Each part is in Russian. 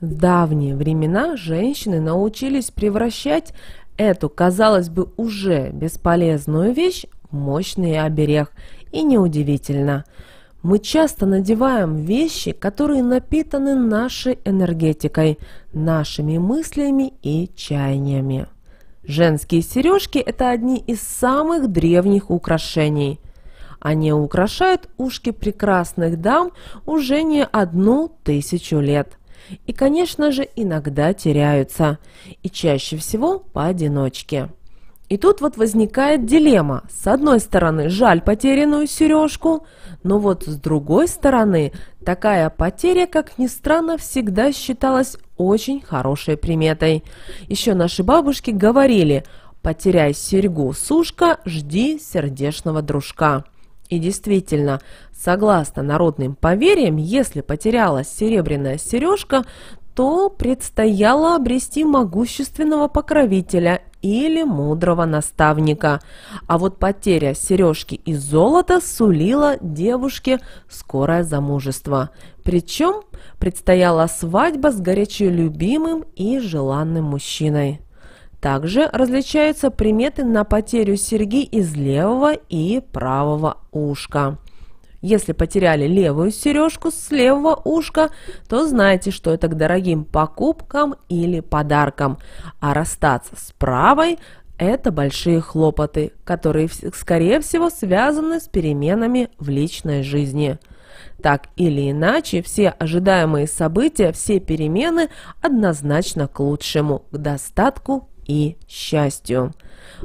В давние времена женщины научились превращать эту, казалось бы, уже бесполезную вещь в мощный оберег. И неудивительно. Мы часто надеваем вещи, которые напитаны нашей энергетикой, нашими мыслями и чаяниями. Женские сережки – это одни из самых древних украшений. Они украшают ушки прекрасных дам уже не одну тысячу лет – и, конечно же, иногда теряются, и чаще всего поодиночке. И тут вот возникает дилемма. С одной стороны, жаль потерянную сережку, но вот с другой стороны, такая потеря, как ни странно, всегда считалась очень хорошей приметой. Еще наши бабушки говорили «потеряй серьгу, сушка, жди сердечного дружка». И действительно, согласно народным поверьям, если потерялась серебряная сережка, то предстояло обрести могущественного покровителя или мудрого наставника. А вот потеря сережки из золота сулила девушке скорое замужество. Причем предстояла свадьба с горячо любимым и желанным мужчиной. Также различаются приметы на потерю серьги из левого и правого ушка. Если потеряли левую сережку с левого ушка, то знайте, что это к дорогим покупкам или подаркам. А расстаться с правой – это большие хлопоты, которые, скорее всего, связаны с переменами в личной жизни. Так или иначе, все ожидаемые события, все перемены однозначно к лучшему, к достатку и счастью.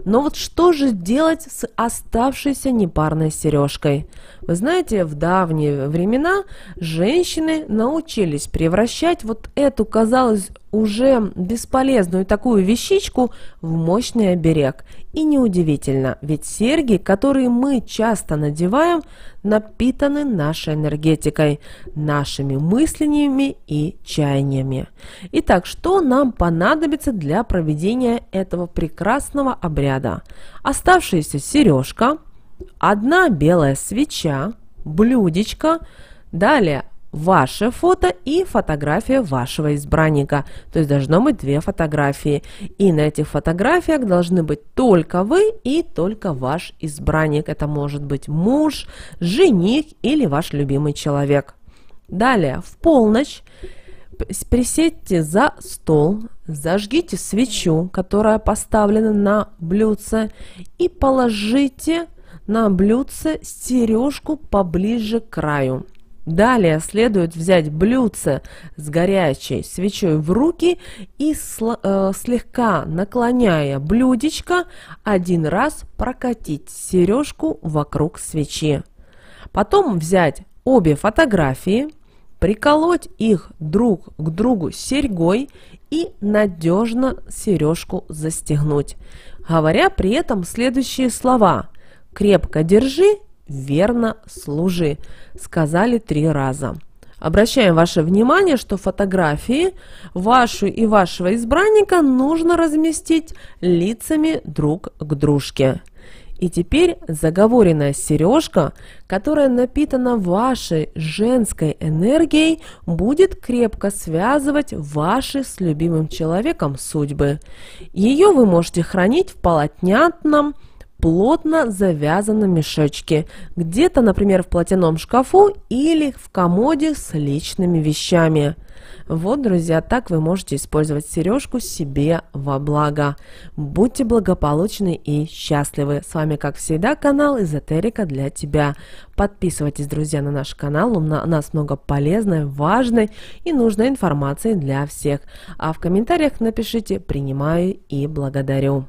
Но вот что же делать с оставшейся непарной сережкой? Вы знаете, в давние времена женщины научились превращать вот эту, казалось, уже бесполезную такую вещичку в мощный оберег. И неудивительно, ведь серьги, которые мы часто надеваем, напитаны нашей энергетикой, нашими мыслениями и чаяниями. Итак, что нам понадобится для проведения этого прекрасного обряда? Оставшаяся сережка, одна белая свеча, блюдечко, далее ваше фото и фотография вашего избранника. То есть должно быть две фотографии. И на этих фотографиях должны быть только вы и только ваш избранник. Это может быть муж, жених или ваш любимый человек. Далее, в полночь присядьте за стол, зажгите свечу, которая поставлена на блюдце, и положите на блюдце сережку поближе к краю. Далее следует взять блюдце с горячей свечой в руки и э, слегка наклоняя блюдечко, один раз прокатить сережку вокруг свечи. Потом взять обе фотографии, приколоть их друг к другу серьгой и надежно сережку застегнуть, говоря при этом следующие слова «крепко держи верно служи», сказали три раза. Обращаем ваше внимание, что фотографии вашу и вашего избранника нужно разместить лицами друг к дружке. И теперь заговоренная сережка, которая напитана вашей женской энергией, будет крепко связывать ваши с любимым человеком судьбы. Ее вы можете хранить в полотнятном, плотно завязаны мешочке, где-то, например, в платяном шкафу или в комоде с личными вещами. Вот, друзья, так вы можете использовать сережку себе во благо. Будьте благополучны и счастливы. С вами, как всегда, канал Эзотерика для тебя. Подписывайтесь, друзья, на наш канал. У нас много полезной, важной и нужной информации для всех. А в комментариях напишите «Принимаю и благодарю».